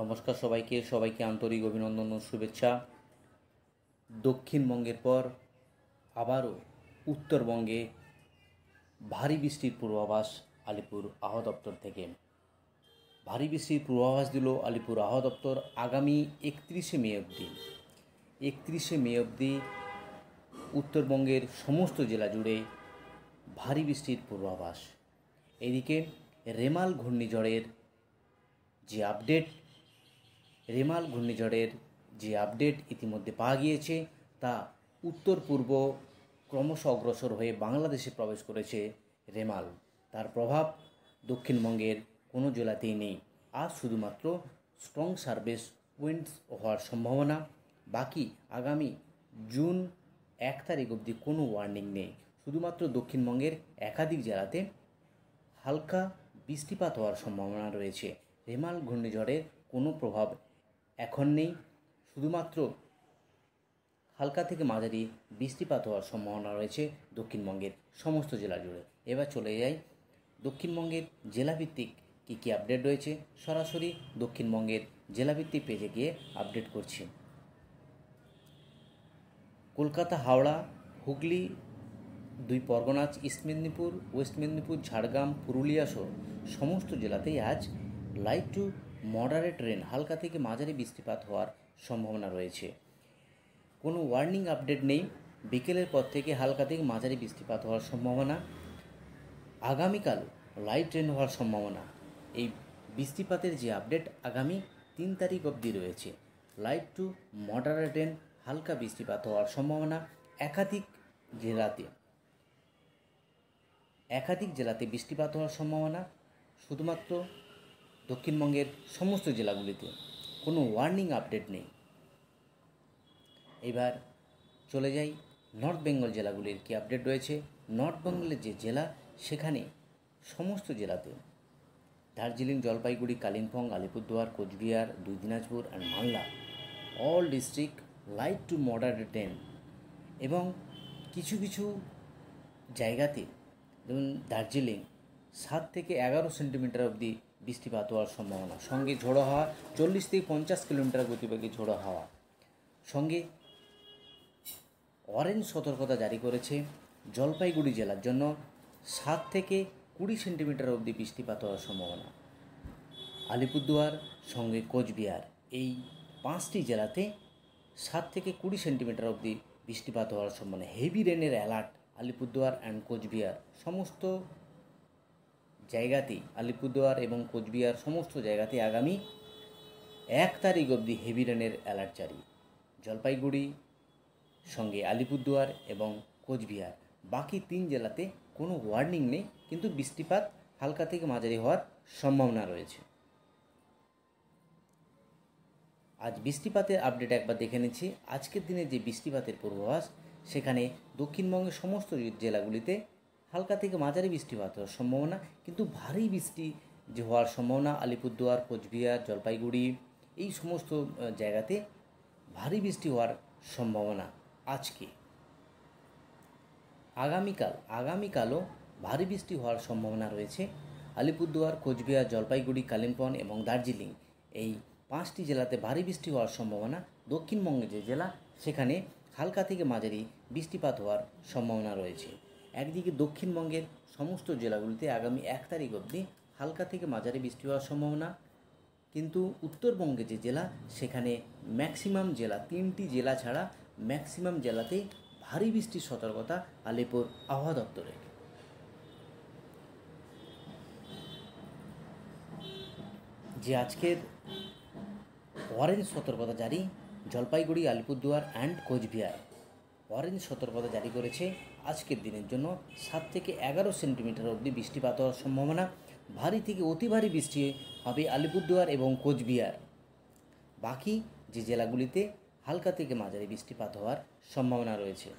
নমস্কার সবাইকে সবাইকে আন্তরিক অভিনন্দন ও শুভেচ্ছা দক্ষিণবঙ্গের পর আবারও উত্তরবঙ্গে ভারী বৃষ্টির পূর্বাভাস আলিপুর আহ দপ্তর থেকে ভারী বৃষ্টির পূর্বাভাস দিল আলিপুর আহ দপ্তর আগামী একত্রিশে মে অবধি একত্রিশে মে অবধি উত্তরবঙ্গের সমস্ত জেলা জুড়ে ভারী বৃষ্টির পূর্বাভাস এদিকে রেমাল ঘূর্ণিঝড়ের যে আপডেট রেমাল ঘূর্ণিঝড়ের যে আপডেট ইতিমধ্যে পাওয়া গিয়েছে তা উত্তর পূর্ব ক্রমশ অগ্রসর হয়ে বাংলাদেশে প্রবেশ করেছে রেমাল তার প্রভাব দক্ষিণবঙ্গের কোনো জেলাতেই নেই আর শুধুমাত্র স্ট্রং সার্ভিস উইন্ডস হওয়ার সম্ভাবনা বাকি আগামী জুন এক তারিখ অবধি কোনো ওয়ার্নিং নেই শুধুমাত্র দক্ষিণবঙ্গের একাধিক জেলাতে হালকা বৃষ্টিপাত হওয়ার সম্ভাবনা রয়েছে রেমাল ঘূর্ণিঝড়ের কোনো প্রভাব এখন নেই শুধুমাত্র হালকা থেকে মাঝারি বৃষ্টিপাত হওয়ার সম্ভাবনা রয়েছে দক্ষিণবঙ্গের সমস্ত জেলা জুড়ে এবার চলে যাই দক্ষিণবঙ্গের জেলাভিত্তিক কী কী আপডেট রয়েছে সরাসরি দক্ষিণবঙ্গের জেলাভিত্তিক পেজে গিয়ে আপডেট করছি কলকাতা হাওড়া হুগলি দুই পরগনা ইস্ট মেদিনীপুর ওয়েস্ট মেদিনীপুর ঝাড়গ্রাম পুরুলিয়া সহ সমস্ত জেলাতেই আজ লাইট টু মডারেট রেন হালকা থেকে মাঝারি বৃষ্টিপাত হওয়ার সম্ভাবনা রয়েছে কোনো ওয়ার্নিং আপডেট নেই বিকেলের পর থেকে হালকা থেকে মাঝারি বৃষ্টিপাত হওয়ার সম্ভাবনা আগামীকাল লাইট রেন হওয়ার সম্ভাবনা এই বৃষ্টিপাতের যে আপডেট আগামী তিন তারিখ অবধি রয়েছে লাইট টু মডারেট রেন হালকা বৃষ্টিপাত হওয়ার সম্ভাবনা একাধিক জেলাতে একাধিক জেলাতে বৃষ্টিপাত হওয়ার সম্ভাবনা শুধুমাত্র দক্ষিণবঙ্গের সমস্ত জেলাগুলিতে কোনো ওয়ার্নিং আপডেট নেই এবার চলে যাই নর্থ বেঙ্গল জেলাগুলির কি আপডেট রয়েছে নর্থ বেঙ্গলের যে জেলা সেখানে সমস্ত জেলাতে দার্জিলিং জলপাইগুড়ি কালিম্পং আলিপুরদুয়ার কোচবিহার দুই Dinajpur and Malda all district light to moderate ten এবং কিছু কিছু জায়গাতে যেমন দার্জিলিং সাত থেকে এগারো সেন্টিমিটার অবধি বৃষ্টিপাত হওয়ার সম্ভাবনা সঙ্গে ঝোড়ো হাওয়া চল্লিশ থেকে পঞ্চাশ কিলোমিটার গতিবেগে ঝোড়ো হাওয়া সঙ্গে অরেঞ্জ সতর্কতা জারি করেছে জলপাইগুড়ি জেলার জন্য সাত থেকে কুড়ি সেন্টিমিটার অবধি বৃষ্টিপাত হওয়ার সম্ভাবনা আলিপুরদুয়ার সঙ্গে কোচবিহার এই পাঁচটি জেলাতে সাত থেকে কুড়ি সেন্টিমিটার অবধি বৃষ্টিপাত হওয়ার সম্ভাবনা হেভি রেনের অ্যালার্ট আলিপুরদুয়ার অ্যান্ড কোচবিহার সমস্ত জায়গাতেই আলিপুরদুয়ার এবং কোচবিহার সমস্ত জায়গাতে আগামী এক তারিখ অবধি হেভি রেনের অ্যালার্ট জারি জলপাইগুড়ি সঙ্গে আলিপুরদুয়ার এবং কোচবিহার বাকি তিন জেলাতে কোনো ওয়ার্নিং নেই কিন্তু বৃষ্টিপাত হালকা থেকে মাঝারি হওয়ার সম্ভাবনা রয়েছে আজ বৃষ্টিপাতের আপডেট একবার দেখে নিচ্ছি আজকের দিনে যে বৃষ্টিপাতের পূর্বাভাস সেখানে দক্ষিণবঙ্গের সমস্ত জেলাগুলিতে হালকা থেকে মাঝারি বৃষ্টিপাত হওয়ার সম্ভাবনা কিন্তু ভারী বৃষ্টি যে হওয়ার সম্ভাবনা আলিপুরদুয়ার কোচবিহার জলপাইগুড়ি এই সমস্ত জায়গাতে ভারী বৃষ্টি হওয়ার সম্ভাবনা আজকে আগামীকাল আগামীকালও ভারী বৃষ্টি হওয়ার সম্ভাবনা রয়েছে আলিপুরদুয়ার কোচবিহার জলপাইগুড়ি কালিম্পং এবং দার্জিলিং এই পাঁচটি জেলাতে ভারী বৃষ্টি হওয়ার সম্ভাবনা দক্ষিণবঙ্গে যে জেলা সেখানে হালকা থেকে মাঝারি বৃষ্টিপাত হওয়ার সম্ভাবনা রয়েছে একদিকে দক্ষিণবঙ্গের সমস্ত জেলাগুলিতে আগামী এক তারিখ অবধি হালকা থেকে মাঝারি বৃষ্টি হওয়ার সম্ভাবনা কিন্তু উত্তরবঙ্গে যে জেলা সেখানে ম্যাক্সিমাম জেলা তিনটি জেলা ছাড়া ম্যাক্সিমাম জেলাতেই ভারী বৃষ্টির সতর্কতা আলিপুর আবহাওয়া দপ্তরের যে আজকের অরেঞ্জ সতর্কতা জারি জলপাইগুড়ি আলিপুরদুয়ার অ্যান্ড কোচবিহার অরেঞ্জ সতর্কতা জারি করেছে আজকের দিনের জন্য সাত থেকে এগারো সেন্টিমিটার অবধি বৃষ্টিপাত হওয়ার সম্ভাবনা ভারী থেকে অতি ভারী বৃষ্টি হবে আলিপুরদুয়ার এবং কোচবিহার বাকি যে জেলাগুলিতে হালকা থেকে মাঝারি বৃষ্টিপাত হওয়ার সম্ভাবনা রয়েছে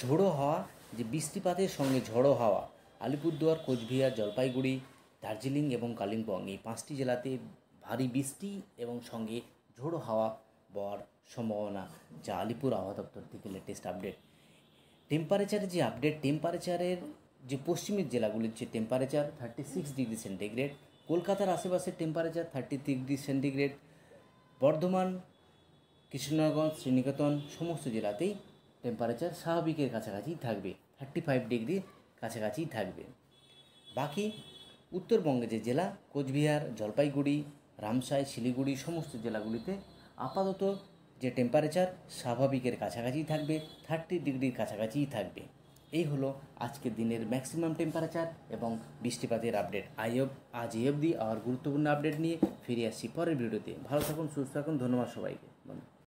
ঝোড়ো হাওয়া যে বৃষ্টিপাতের সঙ্গে ঝড়ো হাওয়া আলিপুরদুয়ার কোচবিহার জলপাইগুড়ি দার্জিলিং এবং কালিম্পং এই পাঁচটি জেলাতে ভারী বৃষ্টি এবং সঙ্গে ঝোড়ো হাওয়া বর সম্ভাবনা যা আলিপুর আবহাওয়া দপ্তর থেকে লেটেস্ট আপডেট টেম্পারেচারের যে আপডেট টেম্পারেচারের যে পশ্চিমের জেলাগুলির যে temperature thirty six degree centigrade কলকাতার আশেপাশের temperature thirty degree centigrade Bardhaman Krishnaganj Sriniketan সমস্ত জেলাতেই টেম্পারেচার স্বাভাবিকের কাছাকাছি থাকবে থার্টি ফাইভ ডিগ্রি কাছাকাছি থাকবে বাকি উত্তরবঙ্গে যে জেলা কোচবিহার জলপাইগুড়ি রামসাই শিলিগুড়ি সমস্ত জেলাগুলিতে আপাতত যে টেম্পারেচার স্বাভাবিকের কাছাকাছি থাকবে থার্টি ডিগ্রির কাছাকাছিই থাকবে এই হলো আজকের দিনের ম্যাক্সিমাম টেম্পারেচার এবং বৃষ্টিপাতের আপডেট অব আজ এই অবধি আবার গুরুত্বপূর্ণ আপডেট নিয়ে ফিরে আসছি পরের ভিডিওতে ভালো থাকুন সুস্থ থাকুন ধন্যবাদ সবাইকে